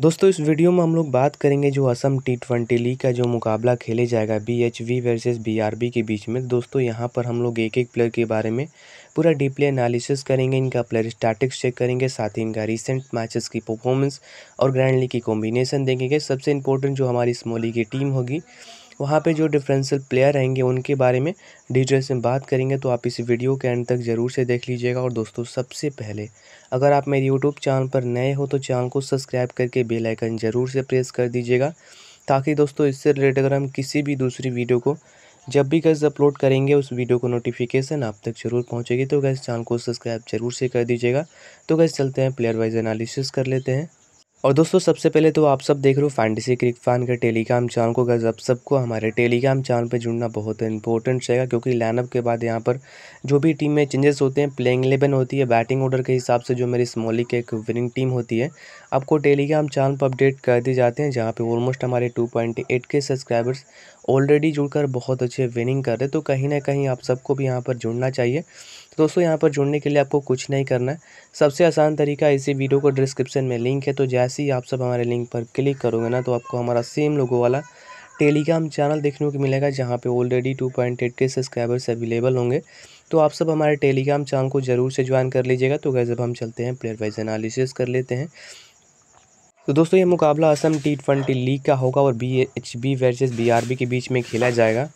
दोस्तों इस वीडियो में हम लोग बात करेंगे जो असम टी ट्वेंटी लीग का जो मुकाबला खेले जाएगा B H V versus B R B के बीच में दोस्तों यहाँ पर हम लोग एक एक प्लेयर के बारे में पूरा डीपली एनालिसिस करेंगे इनका प्लेयर स्टैटिक्स चेक करेंगे साथ ही इनका रिसेंट मैचेस की परफॉर्मेंस और ग्रैंड लीग की कॉम्बिनेशन देखेंगे सबसे इंपॉर्टेंट जो हमारी स्मॉल लीग की टीम होगी वहाँ पे जो डिफरेंशियल प्लेयर रहेंगे उनके बारे में डिटेल से बात करेंगे तो आप इस वीडियो के एंड तक ज़रूर से देख लीजिएगा और दोस्तों सबसे पहले अगर आप मेरे यूट्यूब चैनल पर नए हो तो चैनल को सब्सक्राइब करके बेलाइकन ज़रूर से प्रेस कर दीजिएगा ताकि दोस्तों इससे रिलेटेड अगर हम किसी भी दूसरी वीडियो को जब भी गैस अपलोड करेंगे उस वीडियो को नोटिफिकेशन आप तक जरूर पहुंचेगी तो गैस चैनल को सब्सक्राइब जरूर से कर दीजिएगा तो गैस चलते हैं प्लेयर वाइज एनालिसिस कर लेते हैं और दोस्तों सबसे पहले तो आप सब देख रहे हो फैंटेसी क्रिक फैन के टेलीग्राम चैनल को अगर आप सबको हमारे टेलीग्राम चैनल पे जुड़ना बहुत इंपॉर्टेंट रहेगा क्योंकि लाइनअप के बाद यहाँ पर जो भी टीम में चेंजेस होते हैं प्लेइंग इलेवन होती है बैटिंग ऑर्डर के हिसाब से जो मेरी स्मॉली की एक विनिंग टीम होती है आपको टेलीग्राम चैनल पर अपडेट कर दिए जाते हैं जहाँ पर ऑलमोस्ट हमारे टू के सब्सक्राइबर्स ऑलरेडी जुड़कर बहुत अच्छे विनिंग कर रहे तो कहीं ना कहीं आप सबको भी यहाँ पर जुड़ना चाहिए दोस्तों यहाँ पर जुड़ने के लिए आपको कुछ नहीं करना है सबसे आसान तरीका इसी वीडियो को डिस्क्रिप्शन में लिंक है तो जैसे ही आप सब हमारे लिंक पर क्लिक करोगे ना तो आपको हमारा सेम लोगो वाला टेलीग्राम चैनल देखने को मिलेगा जहाँ पे ऑलरेडी टू पॉइंट एट के सब्सक्राइबर्स अवेलेबल होंगे तो आप सब हमारे टेलीग्राम चैनल को ज़रूर से ज्वाइन कर लीजिएगा तो गैस अब हम चलते हैं प्लेयर वाइज एनालिसिस कर लेते हैं तो दोस्तों ये मुकाबला असम टी ट्वेंटी लीग का होगा और B H B versus B R B के बीच में खेला जाएगा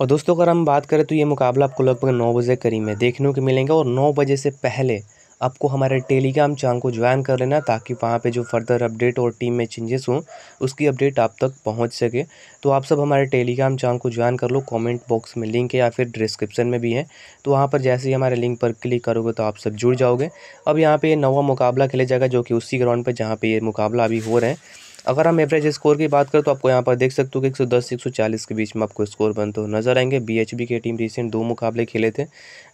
और दोस्तों अगर हम बात करें तो ये मुकाबला आपको लगभग नौ बजे करीब में देखने को मिलेंगे और नौ बजे से पहले आपको हमारे टेलीग्राम चैनल को ज्वाइन कर लेना ताकि वहाँ पे जो फर्दर अपडेट और टीम में चेंजेस हों उसकी अपडेट आप तक पहुँच सके तो आप सब हमारे टेलीग्राम चैनल को ज्वाइन कर लो कमेंट बॉक्स में लिंक है या फिर डिस्क्रिप्शन में भी है तो वहाँ पर जैसे ही हमारे लिंक पर क्लिक करोगे तो आप सब जुड़ जाओगे अब यहाँ पर नवा मुकाबला खेला जाएगा जो कि उसी ग्राउंड पर जहाँ पर ये मुकाबला अभी हो रहा है अगर हम एवरेज स्कोर की बात करें तो आपको यहाँ पर देख सकते हो कि 110 140 के बीच में आपको स्कोर बनते हुए नजर आएंगे बीएचबी की टीम रिसेंट दो मुकाबले खेले थे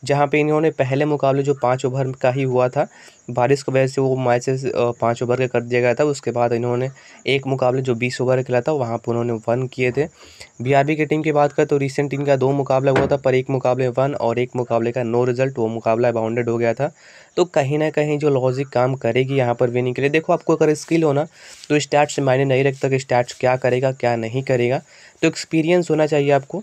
जहाँ पे इन्होंने पहले मुकाबले जो पाँच ओवर का ही हुआ था बारिश की वजह से वो मैच पाँच ओवर का कर दिया गया था उसके बाद इन्होंने एक मुकाबले जो बीस ओवर का खेला था वहाँ पर उन्होंने वन किए थे बीआरबी की टीम की बात करें तो रिसेंट टीम का दो मुकाबला हुआ था पर एक मुकाबले वन और एक मुकाबले का नो रिजल्ट वो मुकाबला बाउंडेड हो गया था तो कहीं ना कहीं जो लॉजिक काम करेगी यहाँ पर विनिंग के लिए देखो आपको अगर स्किल होना तो स्टैट्स मायने नहीं रखता कि स्टैट्स क्या करेगा क्या नहीं करेगा तो एक्सपीरियंस होना चाहिए आपको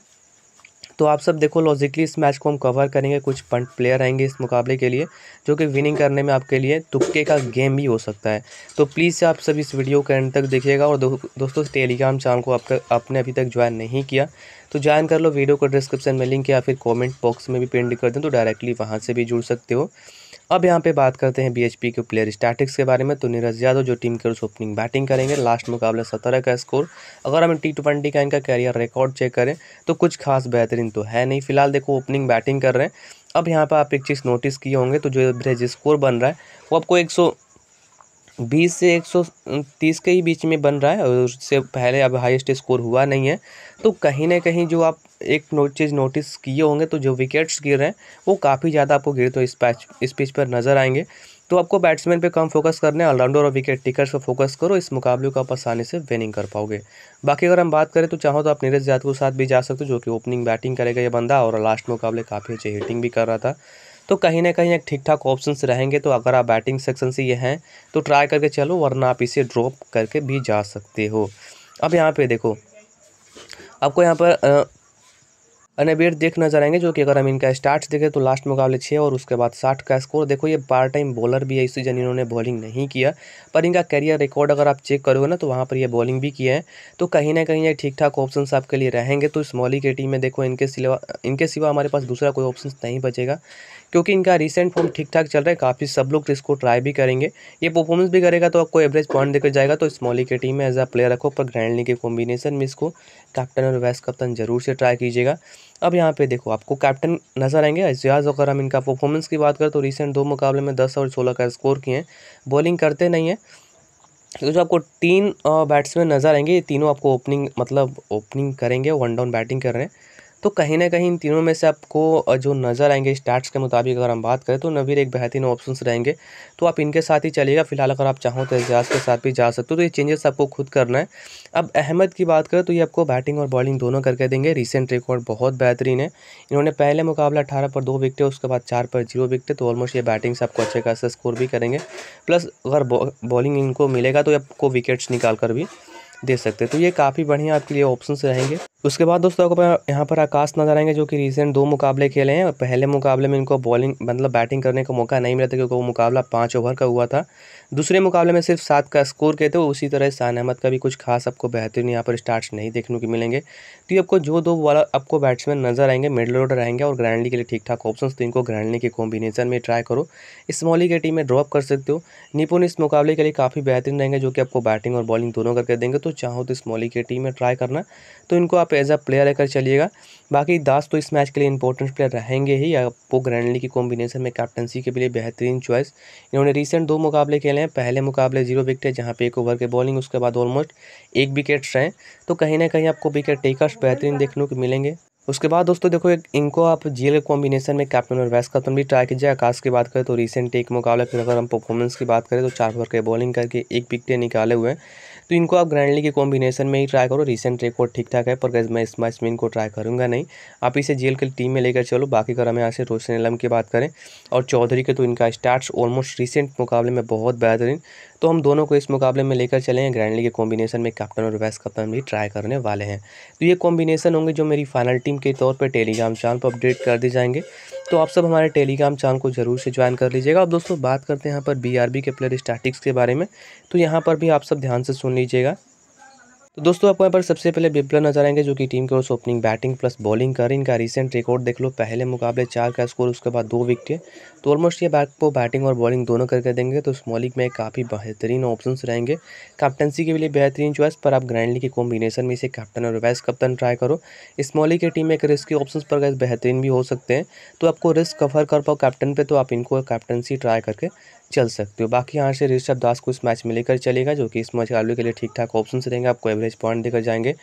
तो आप सब देखो लॉजिकली इस मैच को हम कवर करेंगे कुछ पंट प्लेयर आएंगे इस मुकाबले के लिए जो कि विनिंग करने में आपके लिए तुक्के का गेम भी हो सकता है तो प्लीज़ आप सब इस वीडियो के एंड तक देखिएगा और दो, दोस्तों टेलीग्राम चैनल को आप तक आपने अभी तक ज्वाइन नहीं किया तो ज्वाइन कर लो वीडियो को डिस्क्रिप्शन में लिंक या फिर कॉमेंट बॉक्स में भी पेंड कर दें तो डायरेक्टली वहाँ से भी जुड़ सकते हो अब यहाँ पे बात करते हैं बी के प्लेयर स्टैटिक्स के बारे में तो नीरज यादव जो टीम के उस ओपनिंग बैटिंग करेंगे लास्ट मुकाबला सत्रह का स्कोर अगर हम टी ट्वेंटी का इनका कैरियर रिकॉर्ड चेक करें तो कुछ खास बेहतरीन तो है नहीं फिलहाल देखो ओपनिंग बैटिंग कर रहे हैं अब यहाँ पर आप एक चीज़ नोटिस किए होंगे तो जो एवरेज स्कोर बन रहा है वो आपको एक सौ बीस से एक सौ तीस के ही बीच में बन रहा है और उससे पहले अब हाईएस्ट स्कोर हुआ नहीं है तो कहीं ना कहीं जो आप एक नो चीज़ नोटिस किए होंगे तो जो विकेट्स गिर रहे हैं वो काफ़ी ज़्यादा आपको गिर तो इस पैच इस पिच पर नज़र आएंगे तो आपको बैट्समैन पे कम फोकस करने ऑलराउंडर और विकेट टिकर्स पर फोकस करो इस मुकाबले को आप आसानी से विनिंग कर पाओगे बाकी अगर हम बात करें तो चाहो तो आप नीरज यादव के साथ भी जा सकते हो जो कि ओपनिंग बैटिंग करेगा ये बंदा और लास्ट मुकाबले काफ़ी अच्छी हिटिंग भी कर रहा था तो कहीं ना कहीं एक ठीक ठाक ऑप्शन रहेंगे तो अगर आप बैटिंग सेक्शन से ये हैं तो ट्राई करके चलो वरना आप इसे ड्रॉप करके भी जा सकते हो अब यहाँ पे देखो आपको यहाँ पर अनबेट देख नजर आएंगे जो कि अगर हम इनका स्टार्ट देखें तो लास्ट मुकाबले छः और उसके बाद साठ का स्कोर देखो ये पार्ट टाइम बॉलर भी है इस सीजन इन्होंने बॉलिंग नहीं किया पर इनका करियर रिकॉर्ड अगर आप चेक करोगे ना तो वहाँ पर ये बॉलिंग भी किया है तो कहीं ना कहीं ये ठीक ठाक ऑप्शन आपके लिए रहेंगे तो स्मॉली के टीम में देखो इनके सिवा इनके सिवा हमारे पास दूसरा कोई ऑप्शन नहीं बचेगा क्योंकि इनका रिसेंट फॉर्म ठीक ठाक चल रहा है काफ़ी सब लोग तो इसको ट्राई भी करेंगे ये परफॉर्मेंस भी करेगा तो आपको एवरेज पॉइंट देकर जाएगा तो स्मॉली के टीम में एज अ प्लेयर रखो पर ग्रैंड लीग के कॉम्बिनेशन में इसको कैप्टन और वाइस कप्तान जरूर से ट्राई कीजिएगा अब यहाँ पे देखो आपको कैप्टन नजर आएंगे एजियाज अगर हम इनका परफॉर्मेंस की बात करें तो रिसेंट दो मुकाबले में दस और सोलह का स्कोर किए हैं बॉलिंग करते नहीं हैं तो जो आपको तीन बैट्समैन नज़र आएंगे ये तीनों आपको ओपनिंग मतलब ओपनिंग करेंगे वन डाउन बैटिंग कर रहे हैं तो कहीं ना कहीं इन तीनों में से आपको जो नज़र आएंगे स्टार्ट्स के मुताबिक अगर हम बात करें तो नवीर एक बेहतरीन ऑप्शन रहेंगे तो आप इनके साथ ही चलिएगा फिलहाल अगर आप चाहो तो एजाज के साथ भी जा सकते हो तो ये चेंजेस आपको खुद करना है अब अहमद की बात करें तो ये आपको बैटिंग और बॉलिंग दोनों करके देंगे रिसेंट रिकॉर्ड बहुत बेहतरीन है इन्होंने पहले मुकाबला अठारह पर दो विकटे उसके बाद चार पर जीरो विकटे तो ऑलमोस्ट ये बैटिंग से आपको अच्छे खासा स्कोर भी करेंगे प्लस अगर बॉलिंग इनको मिलेगा तो आपको विकेट्स निकाल कर भी दे सकते हैं तो ये काफ़ी बढ़िया आपके लिए ऑप्शन रहेंगे उसके बाद दोस्तों आपको यहाँ पर आकाश नजर आएंगे जो कि रिसेंट दो मुकाबले खेले हैं पहले मुकाबले में इनको बॉलिंग मतलब बैटिंग करने का मौका नहीं मिला था क्योंकि वो मुकाबला पाँच ओवर का हुआ था दूसरे मुकाबले में सिर्फ सात का स्कोर के थे उसी तरह शान अहमद का भी कुछ खास आपको बेहतरीन यहाँ पर स्टार्ट नहीं देखने को मिलेंगे तो ये आपको जो दो वाला आपको बैट्समैन नजर आएंगे मिडल ऑर्डर आएंगे और ग्रैंडली के लिए ठीक ठाक ऑप्शन तो इनको ग्रैंडली के कॉम्बिनेशन में ट्राई करो स्मॉली के टीम में ड्रॉप कर सकते हो निपुण इस मुकाबले के लिए काफ़ी बेहतरीन रहेंगे जो कि आपको बैटिंग और बॉलिंग दोनों करके देंगे तो चाहो तो स्मॉली के टीम में ट्राई करना तो इनको आप पे एज अ प्लेयर रहकर चलिएगा बाकी दास तो इस मैच के लिए इंपॉर्टेंट प्लेयर रहेंगे ही आपको ग्रैंडली की कॉम्बिनेशन में कैप्टनसी के लिए बेहतरीन चॉइस इन्होंने रिसेंट दो मुकाबले खेले हैं पहले मुकाबले जीरो विकेट जहाँ पे एक ओवर के बॉलिंग उसके बाद ऑलमोस्ट एक विकेट्स हैं तो कहीं ना कहीं आपको विकेट टेकर्स बेहतरीन देखने को मिलेंगे उसके बाद दोस्तों देखो एक इनको आप जीएल कॉम्बिनेशन में कैप्टन और वैस कैप्टन भी ट्राई कीजिए आकाश की बात करें तो रिसेंट एक मुकाबला फिर अगर हम परफॉर्मेंस की बात करें तो चार ओवर के बॉलिंग करके एक विकेट निकाले हुए हैं तो इनको आप ग्रैंडली के कॉम्बिनेशन में ही ट्राई करो रिसेंट रिकॉर्ड ठीक ठाक है पर गैस मैं मैच में इनको ट्राई करूँगा नहीं आप इसे जेल की टीम में लेकर चलो बाकी अगर हम यहाँ से रोशन एलम की बात करें और चौधरी के तो इनका स्टार्ट ऑलमोस्ट रिसेंट मुकाबले में बहुत बेहतरीन तो हम दोनों को इस मुकाबले में लेकर चले हैं ग्रैंडली के कॉम्बिनेशन में कैप्टन और वेस्ट कप्तान भी ट्राई करने वाले हैं तो ये कॉम्बिनेशन होंगे जो मेरी फाइनल टीम के तौर पर टेलीग्राम चैनल पर अपडेट कर दी जाएंगे तो आप सब हमारे टेलीग्राम चैनल को जरूर से ज्वाइन कर लीजिएगा अब दोस्तों बात करते हैं यहाँ पर बी के प्लेयर स्टैटिक्स के बारे में तो यहाँ पर भी आप सब ध्यान से सुन लीजिएगा तो दोस्तों आपको यहाँ पर सबसे पहले बिप्लर नजर आएंगे जो कि टीम के उस ओपनिंग बैटिंग प्लस बॉलिंग कर इनका रिसेंट रिकॉर्ड देख लो पहले मुकाबले चार का स्कोर उसके बाद दो विकेट तो ऑलमोस्ट ये बैट को बैटिंग और बॉलिंग दोनों करके देंगे तो स्मॉल मॉलिक में काफ़ी बेहतरीन ऑप्शन रहेंगे कैप्टनसी के लिए बेहतरीन चॉइस पर आप ग्रैंडली के कॉम्बिनेशन में इसे कैप्टन और वाइस कप्तान ट्राई करो इस मॉलिक की टीम में एक रिस्क ऑप्शन पर बेहतरीन भी हो सकते हैं तो आपको रिस्क कवर कर पाओ कैप्टन पर तो आप इनको कैप्टनसी ट्राई करके चल सकते हो बाकी यहाँ से ऋषभ दास को इस मैच में लेकर चलेगा जो कि इस मुकाबले के लिए ठीक ठाक ऑप्शन से देंगे आपको एवरेज पॉइंट देकर जाएंगे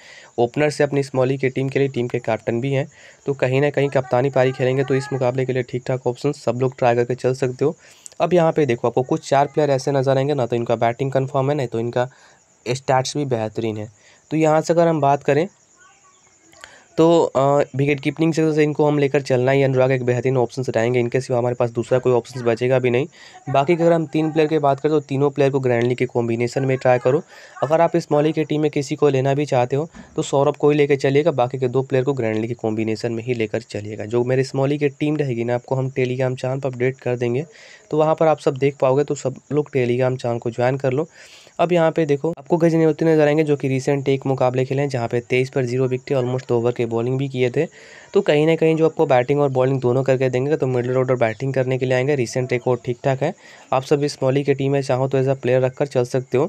ओपनर से अपनी स्मॉली की टीम के लिए टीम के कैप्टन भी हैं तो कहीं ना कहीं कप्तानी पारी खेलेंगे तो इस मुकाबले के लिए ठीक ठाक ऑप्शन सब लोग ट्राई करके चल सकते हो अब यहाँ पे देखो आपको कुछ चार प्लेयर ऐसे नजर आएंगे ना तो इनका बैटिंग कन्फर्म है नहीं तो इनका स्टैट्स भी बेहतरीन है तो यहाँ से अगर हम बात करें तो विकेट कीपिंग से तो इनको हम लेकर चलना ही अनुराग एक बेहतरीन ऑप्शन रहेंगे इनके सिवा हमारे पास दूसरा कोई ऑप्शन बचेगा भी नहीं बाकी अगर हम तीन प्लेयर की बात करें तो तीनों प्लेयर को ग्रैंडली के कॉम्बिनेशन में ट्राई करो अगर आप इस मौली की टीम में किसी को लेना भी चाहते हो तो सौरभ को ही लेकर चलिएगा बाकी के दो प्लेयर को ग्रैंडली के कॉम्बिनेशन में ही लेकर चलिएगा जो मेरे स्मॉली की टीम रहेगी ना आपको हम टेलीग्राम चैनल पर अपडेट कर देंगे तो वहाँ पर आप सब देख पाओगे तो सब लोग टेलीग्राम चैनल को ज्वाइन कर लो अब यहाँ पे देखो आपको गजनेवती नजर आएंगे जो कि रिसेंट एक मुकाबले खेले हैं जहाँ पे तेईस पर जीरो विकटे ऑलमोस्ट ओवर के बॉलिंग भी किए थे तो कहीं ना कहीं जो आपको बैटिंग और बॉलिंग दोनों करके देंगे तो मिडिल ऑर्डर बैटिंग करने के लिए आएंगे रिसेंट रिकॉर्ड ठीक ठाक है आप सब इस मॉली की टीम में चाहो तो एज अ प्लेयर रखकर चल सकते हो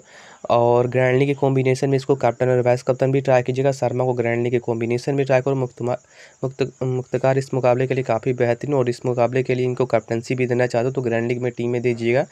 और ग्रैंडली के कॉम्बिनेशन में इसको कैप्टन और वाइस कप्तान भी ट्राई कीजिएगा शर्मा को ग्रैंडली के कॉम्बिनेशन भी ट्राई करो मुक्त मुक्त मुख्तकार इस मुकाबले के लिए काफ़ी बेहतरीन और इस मुकाबले के लिए इनको कैप्टनसी भी देना चाहते हो तो ग्रैंड लीग में टीम में दीजिएगा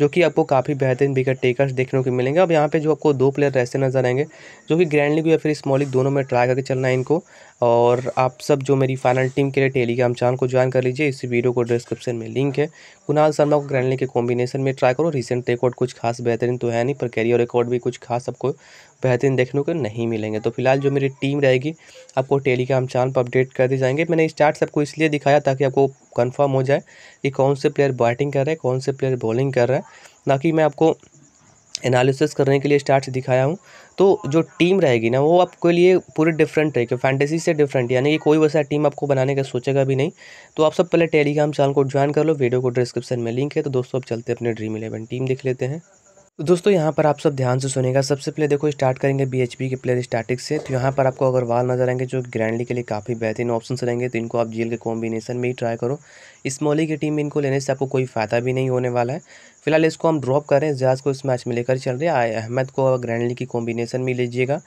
जो कि आपको काफ़ी बेहतरीन विकेट टेकर्स देखने को मिलेंगे अब यहाँ पे जो आपको दो प्लेयर ऐसे नजर आएंगे जो कि ग्रैंड लीग या फिर स्मॉल लीग दोनों में ट्राई करके चलना है इनको और आप सब जो मेरी फाइनल टीम के लिए टेलीग्राम चैनल को ज्वाइन कर लीजिए इस वीडियो को डिस्क्रिप्शन में लिंक है कुणाल शर्मा को ग्रैंडली के कॉम्बिनेशन में ट्राई करो रिसेंट रिकॉर्ड कुछ खास बेहतरीन तो है नहीं पर कैरियर रिकॉर्ड भी कुछ खास आपको बेहतरीन देखने को नहीं मिलेंगे तो फिलहाल जो मेरी टीम रहेगी आपको टेलीग्राम चैनल पर अपडेट कर दी जाएंगे मैंने स्टार्ट आपको इसलिए दिखाया ताकि आपको कन्फर्म हो जाए कि कौन से प्लेयर बैटिंग कर रहे हैं कौन से प्लेयर बॉलिंग कर रहे हैं ना कि मैं आपको एनालिसिस करने के लिए स्टार्ट से दिखाया हूँ तो जो टीम रहेगी ना वो आपके लिए पूरी डिफरेंट रहेगी फैंटेसी से डिफरेंट यानी कि कोई वैसा टीम आपको बनाने का सोचेगा भी नहीं तो आप सब पहले टेलीग्राम चैनल को ज्वाइन कर लो वीडियो को डिस्क्रिप्शन में लिंक है तो दोस्तों अब चलते अपने ड्रीम इलेवन टीम देख लेते हैं तो दोस्तों यहाँ पर आप सब ध्यान से सुनेगा सबसे पहले देखो स्टार्ट करेंगे बीएचपी के प्लेयर स्टैटिक से तो यहाँ पर आपको अगर वाल नजर आएंगे जो ग्रैंडली के लिए काफ़ी बेहतरीन ऑप्शन रहेंगे तो इनको आप जील के कॉम्बिनेशन में ही ट्राई करो स्मॉली की टीम में इनको लेने से आपको कोई फ़ायदा भी नहीं होने वाला है फिलहाल इसको हम ड्रॉप करें जहाज़ को इस मैच में लेकर चल रहे हैं अहमद को ग्रैंडली की कॉम्बिनेशन में लीजिएगा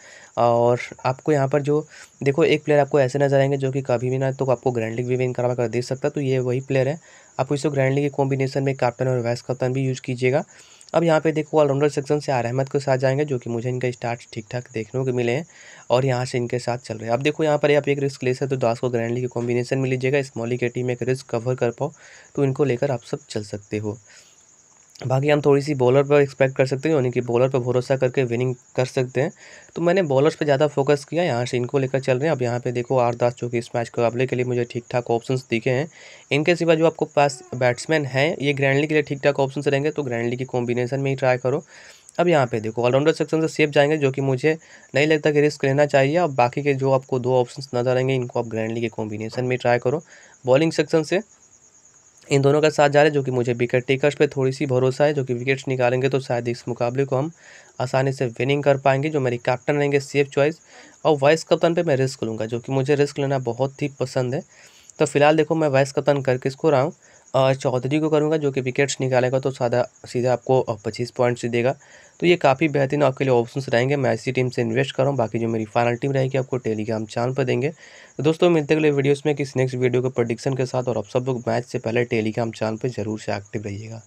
और आपको यहाँ पर जो देखो एक प्लेयर आपको ऐसे नजर आएंगे जो कि कभी भी ना तो आपको ग्रैंडली भी विन करवा कर दे सकता तो ये वही प्लेयर है आप इसको ग्रैंडली के कॉम्बिनेशन में कैप्टन और वाइस कप्तान भी यूज़ कीजिएगा अब यहाँ पे देखो ऑलराउंडर सेक्शन से आर अहमद के साथ जाएंगे जो कि मुझे इनका स्टार्ट ठीक ठाक देखने को मिले हैं और यहाँ से इनके साथ चल रहे हैं अब देखो यहाँ पर आप एक रिस्क ले सकते हो तो दास को ग्रैंडली के कॉम्बिनेशन में लीजिएगा स्मॉली के टीम एक रिस्क कवर कर पाओ तो इनको लेकर आप सब चल सकते हो बाकी हम थोड़ी सी बॉलर पर एक्सपेक्ट कर सकते हैं यानी कि बॉलर पर भरोसा करके विनिंग कर सकते हैं तो मैंने बॉलर्स पे ज़्यादा फोकस किया यहाँ से इनको लेकर चल रहे हैं अब यहाँ पे देखो आर दास जो कि इस मैच मुकाबले के लिए मुझे ठीक ठाक ऑप्शन दिखे हैं इनके सिवा जो आपको पास बैट्समैन हैं ये ग्रैंडली के लिए ठीक ठाक ऑप्शन रहेंगे तो ग्रैंडली की कॉम्बिनेशन में ही ट्राई करो अब यहाँ पे देखो ऑलराउंडर सेक्शन से सेफ जाएंगे जो कि मुझे नहीं लगता कि रिस्क लेना चाहिए और बाकी के जो आपको दो ऑप्शन नजर आएंगे इनको आप ग्रैंडली के कॉम्बिनेशन में ट्राई करो बॉलिंग सेक्शन से इन दोनों का साथ जा रहे हैं जो कि मुझे विकेट टेकर्स पे थोड़ी सी भरोसा है जो कि विकेट्स निकालेंगे तो शायद इस मुकाबले को हम आसानी से विनिंग कर पाएंगे जो मेरी कैप्टन रहेंगे सेफ चॉइस और वाइस कप्तान पे मैं रिस्क लूँगा जो कि मुझे रिस्क लेना बहुत ही पसंद है तो फिलहाल देखो मैं वाइस कप्तान कर किसको रहा हूँ चौधरी को करूँगा जो कि विकेट्स निकालेगा तो सादा सीधा आपको पच्चीस पॉइंट्स देगा तो ये काफ़ी बेहतरीन आपके लिए ऑप्शंस रहेंगे मैं इसी टीम से इन्वेस्ट कर रहा हूँ बाकी जो मेरी फाइनल टीम रहेगी आपको टेलीग्राम चैनल पर देंगे तो दोस्तों मिलते अगले वीडियोस में किसी नेक्स्ट वीडियो के प्रोडिक्शन के साथ और आप सब लोग मैच से पहले टेलीग्राम चैनल पर जरूर से एक्टिव रहिएगा